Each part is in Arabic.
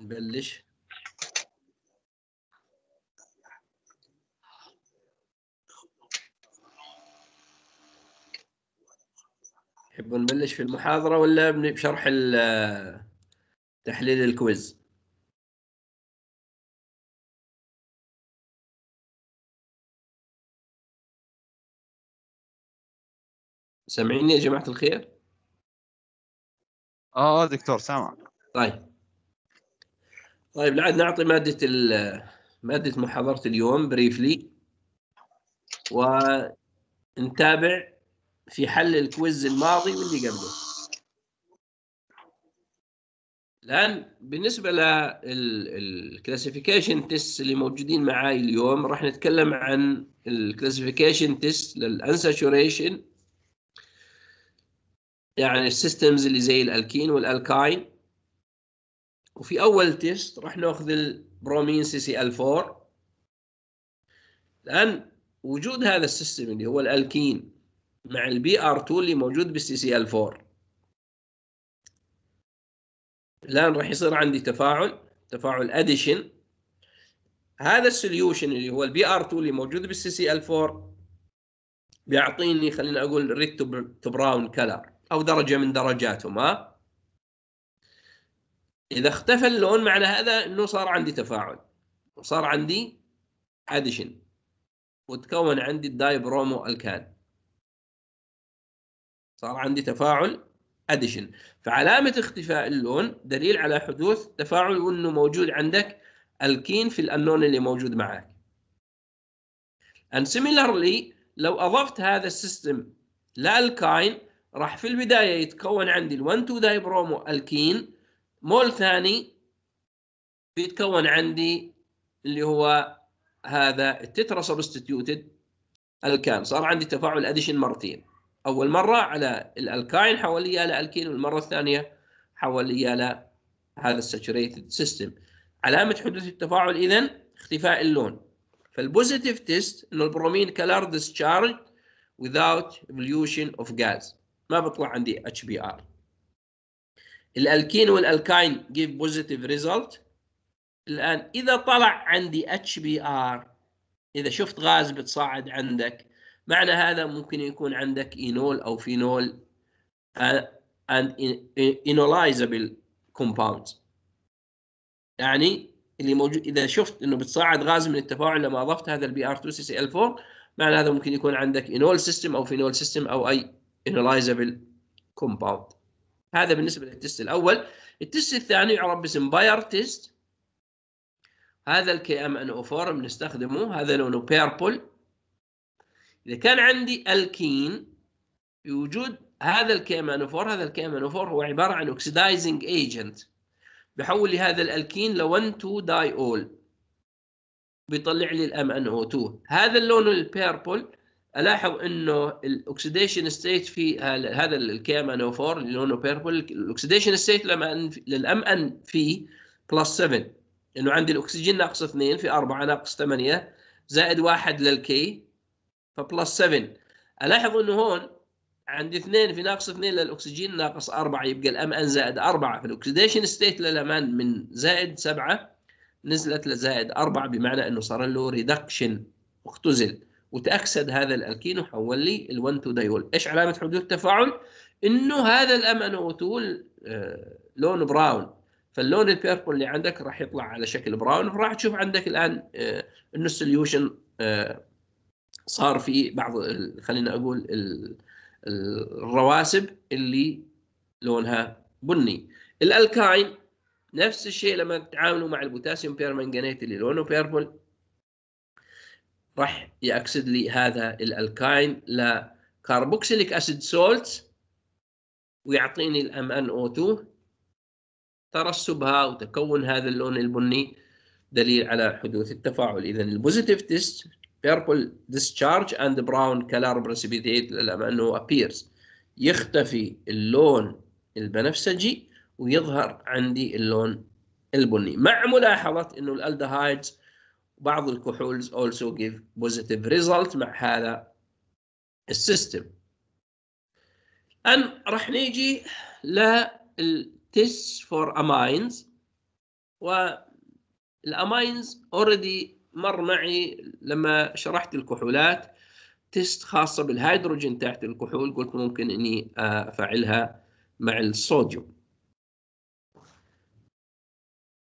نبلش تحبوا نبلش في المحاضرة ولا بشرح تحليل الكويز؟ سامعيني يا جماعة الخير؟ اه دكتور سامع طيب طيب لعد نعطي مادة مادة محاضرة اليوم بريفلي ونتابع في حل الكويز الماضي واللي قبله الآن بالنسبة للكلاسيفيكيشن تيست اللي موجودين معاي اليوم راح نتكلم عن الكلاسيفيكيشن تيست للأنساتوريشن يعني السيستمز اللي زي الألكين والألكاين وفي اول تيست راح ناخذ البرومين سي سي ال 4 الان وجود هذا السيستم اللي هو الالكين مع البي ار 2 اللي موجود بالسي سي ال 4 الان راح يصير عندي تفاعل تفاعل اديشن هذا السوليوشن اللي هو البي ار 2 اللي موجود بالسي سي ال 4 بيعطيني خلينا اقول ريد تو براون كلر او درجه من درجاتهم ها اذا اختفى اللون معنى هذا انه صار عندي تفاعل وصار عندي اديشن وتكون عندي الدايبرومو الكان صار عندي تفاعل اديشن فعلامه اختفاء اللون دليل على حدوث تفاعل وانه موجود عندك الكين في الانون اللي موجود معك and similarly لو اضفت هذا السيستم لالكاين راح في البدايه يتكون عندي ال1 2 دايبرومو الكين مول ثاني بيتكون عندي اللي هو هذا التترا سبستيتيوتد الكان صار عندي تفاعل اديشن مرتين اول مره على الالكاين حوالي على الكين والمره الثانيه حوالي على هذا الساتوريتد سيستم علامه حدوث التفاعل اذا اختفاء اللون فالبوزيتيف تيست انه البرومين كلر ديسشارج without evolution of gas ما بطلع عندي HBr الالكين والالكاين جيف بوزيتيف ريزلت الان اذا طلع عندي اتش بي ار اذا شفت غاز بتصاعد عندك معنى هذا ممكن يكون عندك اينول او فينول اند inolizable كومباوند يعني اللي موجود اذا شفت انه بتصاعد غاز من التفاعل لما اضفت هذا البي ار 2 سي سي ال 4 معنى هذا ممكن يكون عندك اينول سيستم او فينول سيستم او اي انولايزابل كومباوند هذا بالنسبه للتست الاول التست الثاني يعرف باسم باير تيست هذا الكي ام ان او 4 بنستخدمه هذا لونه بيربل اذا كان عندي الكين بوجود هذا الكي ام ان او 4 هذا الكي ام ان او 4 هو عباره عن اوكسيدايزنج ايجنت بحول لي هذا الالكين 1 2 داي اول بيطلع لي الام ان او 2 هذا اللون البيربل الاحظ انه الاكسديشن ستيت في هذا 4 اللي لونه بيربل الاكسديشن ستيت لما للام ان في بلس 7 انه عندي الاكسجين ناقص 2 في 4 ناقص 8 زائد 1 للكي فبلس 7 الاحظ انه هون عندي 2 في ناقص 2 للاكسجين ناقص 4 يبقى الام ان زائد 4 فالاكسديشن ستيت للامان من زائد 7 نزلت لزائد 4 بمعنى انه صار له ريدكشن اختزل وتأكسد هذا الالكين وحول لي ال1 2 ديول ايش علامه حدوث تفاعل انه هذا الامينو 2 آه، لون براون فاللون البيربل اللي عندك راح يطلع على شكل براون وراح تشوف عندك الان آه، انه السوليوشن آه، صار في بعض خلينا اقول الرواسب اللي لونها بني الالكاين نفس الشيء لما تتعاملوا مع البوتاسيوم بيرمنجانيت اللي لونه بيربل راح يأكسد لي هذا الالكاين لكاربوكسيليك اسيد سولت ويعطيني الام ان او 2 ترسبها وتكون هذا اللون البني دليل على حدوث التفاعل اذا البوزيتيف تيست purple discharge and brown color precipitate لما انه appears يختفي اللون البنفسجي ويظهر عندي اللون البني مع ملاحظه انه الالدهايدز بعض الكحول also give positive result مع هذا السيستم الآن راح نيجي للتيست فور اماينز والاماينز already مر معي لما شرحت الكحولات تيست خاصة بالهيدروجين تحت الكحول قلت ممكن اني افعلها مع الصوديوم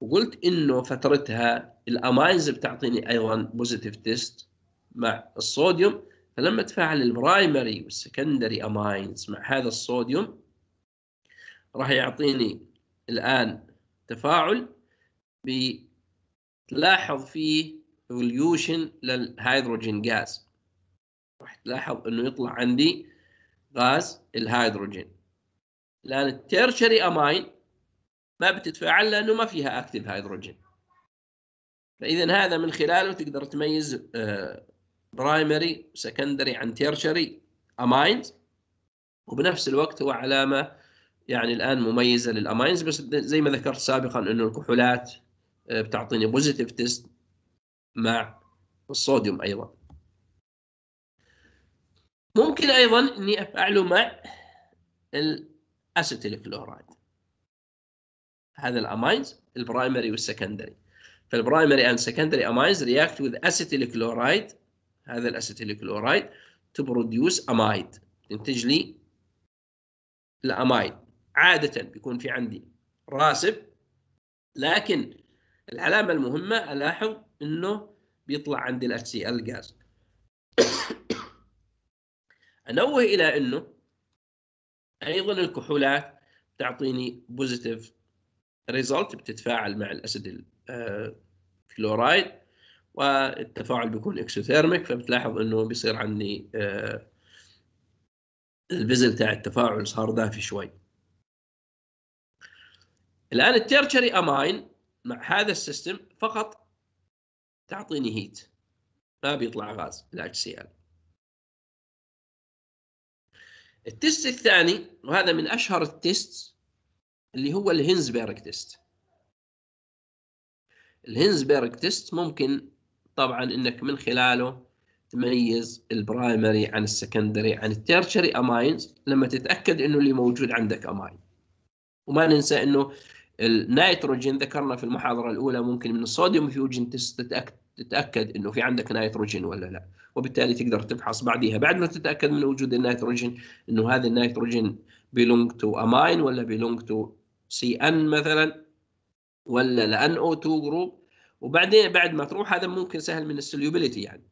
وقلت انه فترتها الاماينز بتعطيني ايضا بوزيتيف تيست مع الصوديوم فلما تفاعل البرايمري والسكندري اماينز مع هذا الصوديوم راح يعطيني الان تفاعل بتلاحظ فيه ايفوليوشن للهيدروجين غاز راح تلاحظ انه يطلع عندي غاز الهيدروجين لان التيرشري امين ما بتتفاعل لانه ما فيها اكتف هيدروجين فاذا هذا من خلاله تقدر تميز برايمري سكندري عن تيرشري امينز وبنفس الوقت هو علامه يعني الان مميزه للامينز بس زي ما ذكرت سابقا انه الكحولات آه، بتعطيني بوزيتيف تيست مع الصوديوم ايضا ممكن ايضا اني افعله مع الاسيتيل كلورايد هذا الامينز البرايمري والسكندري فالبرايمري اند سكندري امايز رياكت وذ اسيتيل كلورايد هذا الاسيتيل كلورايد تو بروديوس امايد تنتج لي الامايد عاده بيكون في عندي راسب لكن العلامه المهمه الاحظ انه بيطلع عندي ال سي ال جاز انوه الى انه ايضا الكحولات تعطيني بوزيتيف ريزلت بتتفاعل مع الاسيد كلورايد والتفاعل بيكون اكسوثيرميك فبتلاحظ انه بيصير عندي آه، البزل تاع التفاعل صار دافي شوي الان التيرشري اماين مع هذا السيستم فقط تعطيني هيت ما بيطلع غاز ال HCl التست الثاني وهذا من اشهر التست اللي هو الهينزبرغ تيست الهينزبرغ تيست ممكن طبعا انك من خلاله تميز البرايمري عن السكندري عن التيرشري اماينز لما تتاكد انه اللي موجود عندك اماين وما ننسى انه النيتروجين ذكرنا في المحاضره الاولى ممكن من الصوديوم فيوجن تيست تتاكد تتاكد انه في عندك نيتروجين ولا لا وبالتالي تقدر تفحص بعديها بعد ما تتاكد من وجود النيتروجين انه هذا النيتروجين بيلونج تو اماين ولا بيلونج تو سي ان مثلا ولا لان او 2 جروب وبعدين بعد ما تروح هذا ممكن سهل من السوليوبيليتي يعني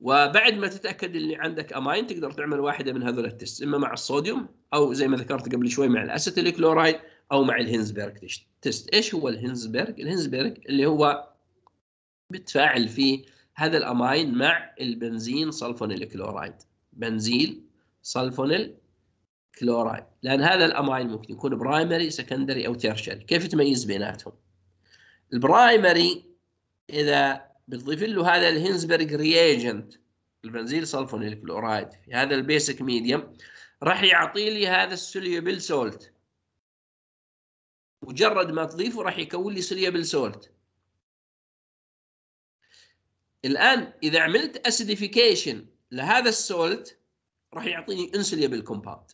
وبعد ما تتاكد اللي عندك اماين تقدر تعمل واحده من هذول التست اما مع الصوديوم او زي ما ذكرت قبل شوي مع الاسيتيل كلورايد او مع الهنزبرغ تست ايش هو الهنزبرغ الهنزبرغ اللي هو بتفاعل فيه هذا الاماين مع البنزين صلفونيل كلورايد بنزيل صلفونيل كلورايد لان هذا الامايل ممكن يكون برايمري سكندري او تيرشري كيف تميز بيناتهم البرايمري اذا بتضيف له هذا الهينزبرغ رياجنت البنزيل صلفون الكلورايد في هذا البيسك ميديوم راح يعطي لي هذا السوليبل سولت مجرد ما تضيفه راح يكون لي سوليبل سولت الان اذا عملت اسيديفيكيشن لهذا السولت راح يعطيني انسوليبل كومباوند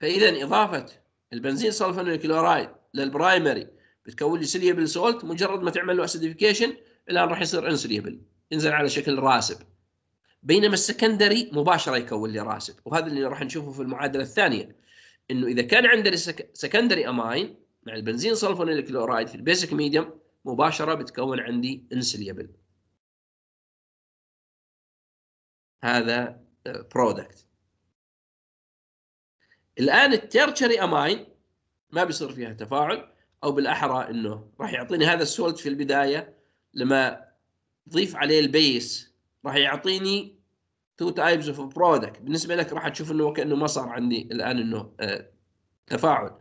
فاذا اضافه البنزين سلفونيل كلورايد للبرايمري بتكون لي سليبل سولت مجرد ما تعمل له اسيديفيكيشن الان راح يصير انسليبل ينزل على شكل راسب بينما السكندري مباشره يكون لي راسب وهذا اللي راح نشوفه في المعادله الثانيه انه اذا كان عندنا سكندري اماين مع البنزين سلفونيل كلورايد في البيسك ميديوم مباشره بتكون عندي انسليبل هذا برودكت الان التيرشري امين ما بيصير فيها تفاعل او بالاحرى انه راح يعطيني هذا السولت في البدايه لما ضيف عليه البيس راح يعطيني تو تايبز اوف برودكت بالنسبه لك راح تشوف انه كانه ما صار عندي الان انه آه، تفاعل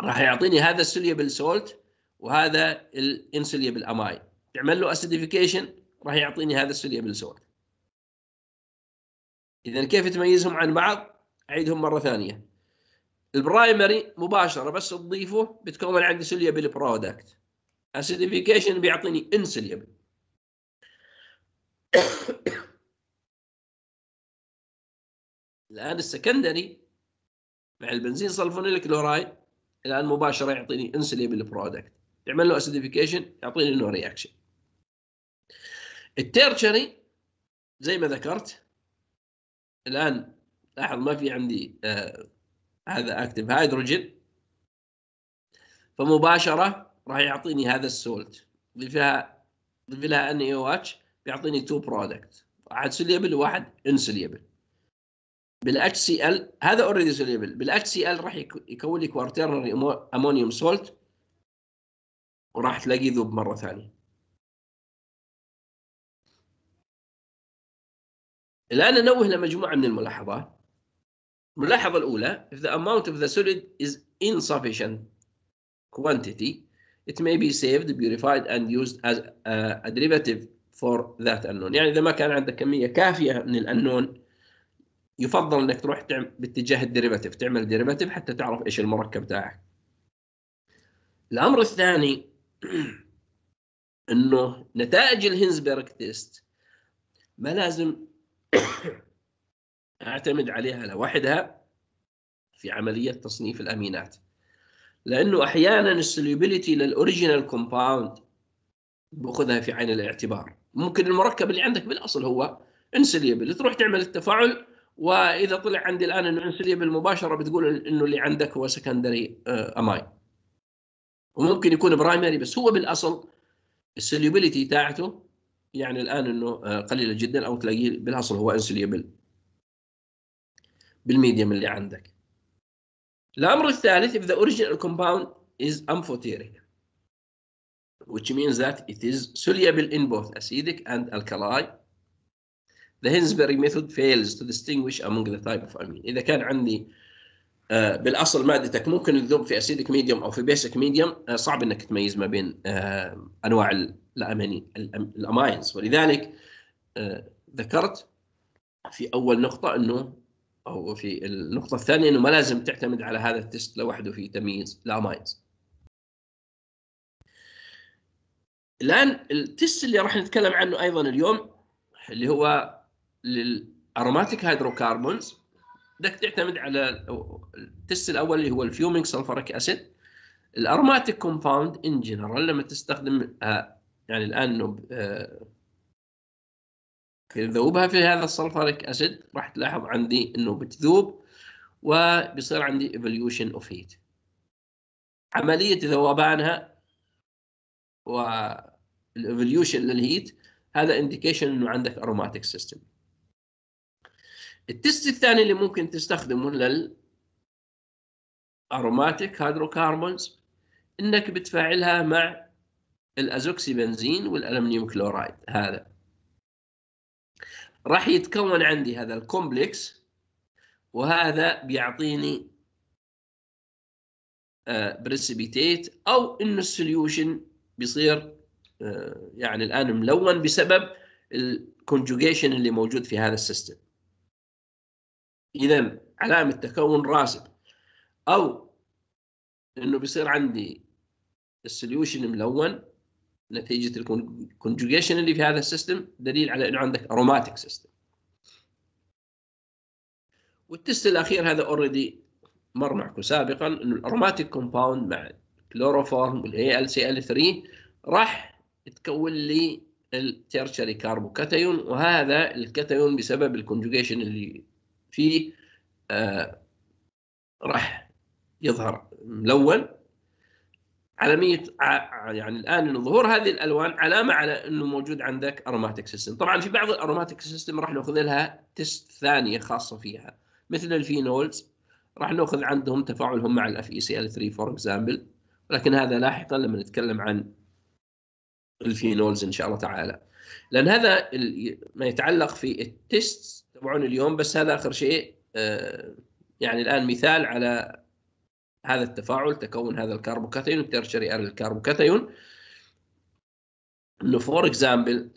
راح يعطيني هذا السوليبل سولت وهذا الانسوليبل اماي تعمل له اسيديفيكيشن راح يعطيني هذا السوليبل سولت اذا كيف تميزهم عن بعض أعيدهم مرة ثانية البرايمري مباشرة بس تضيفه بتكون عندي سوليبل برودكت اسيديفيكيشن بيعطيني انسوليبل الآن السكندري مع البنزين سلفونيل كلورايد الآن مباشرة يعطيني انسوليبل برودكت يعمل له اسيديفيكيشن يعطيني نو رياكشن التيرشري زي ما ذكرت الآن لاحظ ما في عندي آه هذا اكتف هيدروجين فمباشره راح يعطيني هذا السولت ضيفها ضيف لها ان اي او اتش بيعطيني تو برودكت واحد سوليبل وواحد انسوليبل بالاتش سي ال هذا اوريدي سوليبل بالاتش سي ال راح يكون لي كوارترنري امونيوم سولت وراح تلاقيه ذوب مره ثانيه الان نوه لمجموعه من الملاحظات الملاحظة الأولى if the amount of the solid is insufficient quantity it may be saved, purified and used as a, a derivative for that unknown يعني إذا ما كان عندك كمية كافية من الأنون يفضل أنك تروح تعمل باتجاه الديريفاتيف تعمل ديريفاتيف حتى تعرف إيش المركب تاعك الأمر الثاني أنه نتائج الهينزبرغ تيست ما لازم أعتمد عليها لوحدها في عملية تصنيف الأمينات لأنه أحيانا السوليبيليتي للأوريجينال كومباوند بأخذها في عين الاعتبار ممكن المركب اللي عندك بالأصل هو انسليبل تروح تعمل التفاعل واذا طلع عندي الان انه انسليبل مباشره بتقول انه اللي عندك هو سكندري آه، اماين وممكن يكون برايمري بس هو بالاصل السليبيليتي تاعته يعني الان انه آه، قليله جدا او تلاقيه بالاصل هو انسليبل بالميديم اللي عندك الأمر الثالث if the original compound is amphoteric which means that it is soluble in both acidic and alkali the Hensberry method fails to distinguish among the type of amine إذا كان عندي آه، بالاصل مادتك ممكن تذوب في اسيدك ميديوم او في بيسك ميديوم آه، صعب انك تميز ما بين آه، انواع الاماني الاماينز ولذلك ذكرت في اول نقطه انه او في النقطة الثانية انه ما لازم تعتمد على هذا التست لوحده في تمييز الاماينز. الان التست اللي راح نتكلم عنه ايضا اليوم اللي هو للاروماتيك هيدروكربونز بدك تعتمد على التست الاول اللي هو الفيومينج سلفوريك اسيد الاروماتيك كومباوند ان جنرال لما تستخدم آه، يعني الان آه، ذوبها في هذا السلفريك اسيد راح تلاحظ عندي انه بتذوب وبيصير عندي ايفوليوشن اوف هيت عمليه ذوبانها والايفوليوشن للهيت هذا انديكيشن انه عندك اروماتيك سيستم التست الثاني اللي ممكن تستخدمه لل اروماتيك هيدروكربونز انك بتفاعلها مع الازوكسي بنزين والالمنيوم كلورايد هذا راح يتكون عندي هذا الكومبلكس وهذا بيعطيني بريسبيتيت آه، او ان السوليوشن بيصير آه، يعني الان ملون بسبب الكونجوجيشن اللي موجود في هذا السيستم اذا علامه تكون راسب او انه بيصير عندي السوليوشن ملون نتيجه الكونجوجيشن اللي في هذا السيستم دليل على انه عندك اروماتيك سيستم والتست الاخير هذا اوريدي مر معكم سابقا انه الاروماتيك كومباوند مع كلوروفورم والاي ال سي ال 3 راح تكون لي التيرشري كاربوكاتيون وهذا الكاتيون بسبب الكونجوجيشن اللي فيه آه راح يظهر ملون علاميه يعني الان انه ظهور هذه الالوان علامه على انه موجود عندك اروماتيك سيستم، طبعا في بعض الاروماتيك سيستم راح ناخذ لها تيست ثانيه خاصه فيها مثل الفينولز راح ناخذ عندهم تفاعلهم مع الاف اي سي ال 3 فور اكزامبل ولكن هذا لاحقا لما نتكلم عن الفينولز ان شاء الله تعالى. لان هذا ما يتعلق في التيست تبعون اليوم بس هذا اخر شيء آه، يعني الان مثال على هذا التفاعل تكون هذا الكربوكاتيون ار الكربوكاتيون انه فور اكزامبل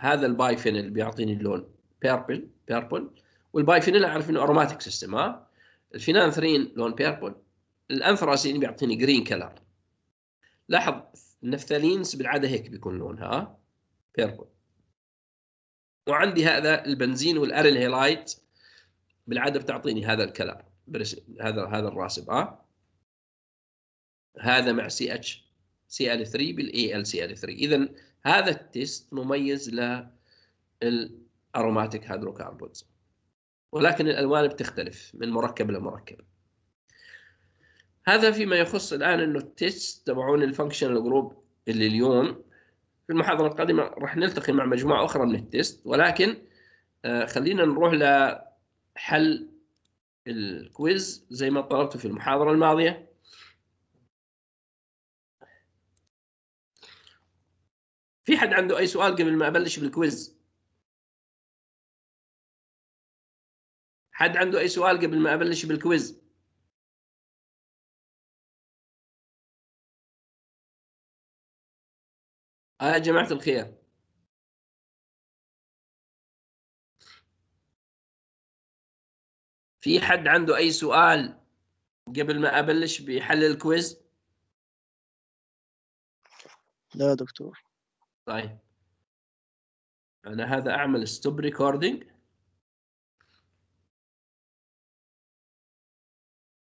هذا البايفينل بيعطيني اللون بيربل بيربل والبايفينل اعرف انه اروماتيك سيستم ها الفينانثرين لون بيربل الانثراسين بيعطيني جرين كلر لاحظ النفثالينز بالعاده هيك بيكون لونها بيربل وعندي هذا البنزين والاريل هيلايت بالعاده بتعطيني هذا الكلام برس... هذا هذا الراسب اه هذا مع سي اتش سي ال 3 بالاي ال سي ال 3 اذا هذا التيست مميز للاروماتيك هيدروكربونز ولكن الالوان بتختلف من مركب لمركب هذا فيما يخص الان انه التيست تبعون الفانكشنال جروب اللي اليوم في المحاضره القادمه راح نلتقي مع مجموعه اخرى من التيست ولكن آه، خلينا نروح لحل الكويز زي ما طلبته في المحاضرة الماضية في حد عنده أي سؤال قبل ما أبلش بالكويز؟ حد عنده أي سؤال قبل ما أبلش بالكويز؟ آه يا جماعة الخير في حد عنده اي سؤال قبل ما ابلش بحل الكويز لا دكتور طيب انا هذا اعمل ستوب ريكوردينج